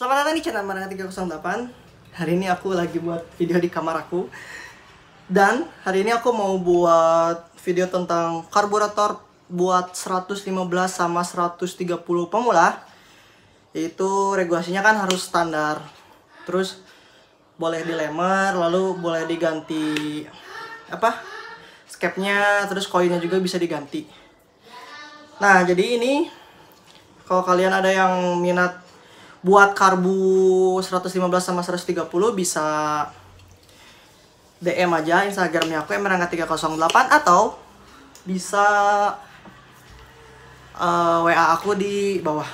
Selamat datang di channel Marangat 308 Hari ini aku lagi buat video di kamar aku Dan hari ini aku mau buat video tentang karburator buat 115 sama 130 pemula Itu regulasinya kan harus standar Terus boleh dilemer, lalu boleh diganti apa Skepnya, terus koinnya juga bisa diganti Nah jadi ini kalau kalian ada yang minat buat karbu 115 sama 130 bisa DM aja Instagramnya aku yang emerangga308 atau bisa uh, eh, WA aku di bawah.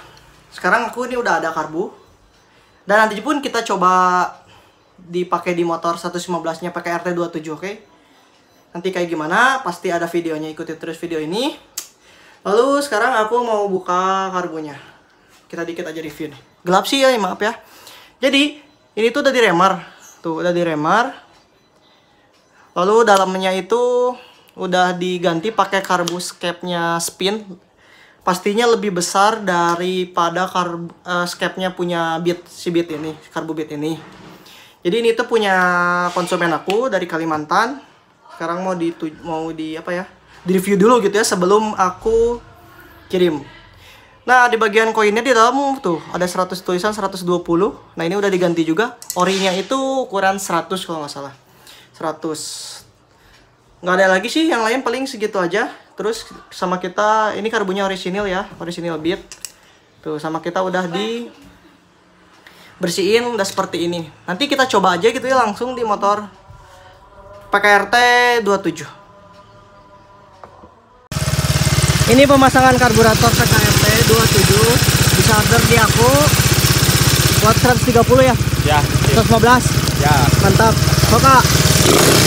Sekarang aku ini udah ada karbu. Dan nanti pun kita coba dipakai di motor 115-nya pakai RT27, oke? Okay? Nanti kayak gimana, pasti ada videonya, ikuti terus video ini. Lalu sekarang aku mau buka karbunya kita dikit aja review nih gelap sih ya maaf ya jadi ini tuh udah diremar tuh udah diremar lalu dalamnya itu udah diganti pakai karbus capnya spin pastinya lebih besar daripada karb uh, eh, scapnya punya bit si bit ini karbu bit ini jadi ini tuh punya konsumen aku dari Kalimantan sekarang mau di mau di apa ya di review dulu gitu ya sebelum aku kirim Nah, di bagian koinnya di dalam tuh ada 100 tulisan 120. Nah, ini udah diganti juga. Orinya itu ukuran 100 kalau nggak salah. 100. Nggak ada lagi sih, yang lain paling segitu aja. Terus sama kita, ini karbunya orisinil ya, orisinil beat. Tuh, sama kita udah di bersihin udah seperti ini. Nanti kita coba aja gitu ya langsung di motor PKRT 27. ini pemasangan karburator PKRT 27 di charger di aku buat 130 ya? ya 115 ya mantap Kok, kak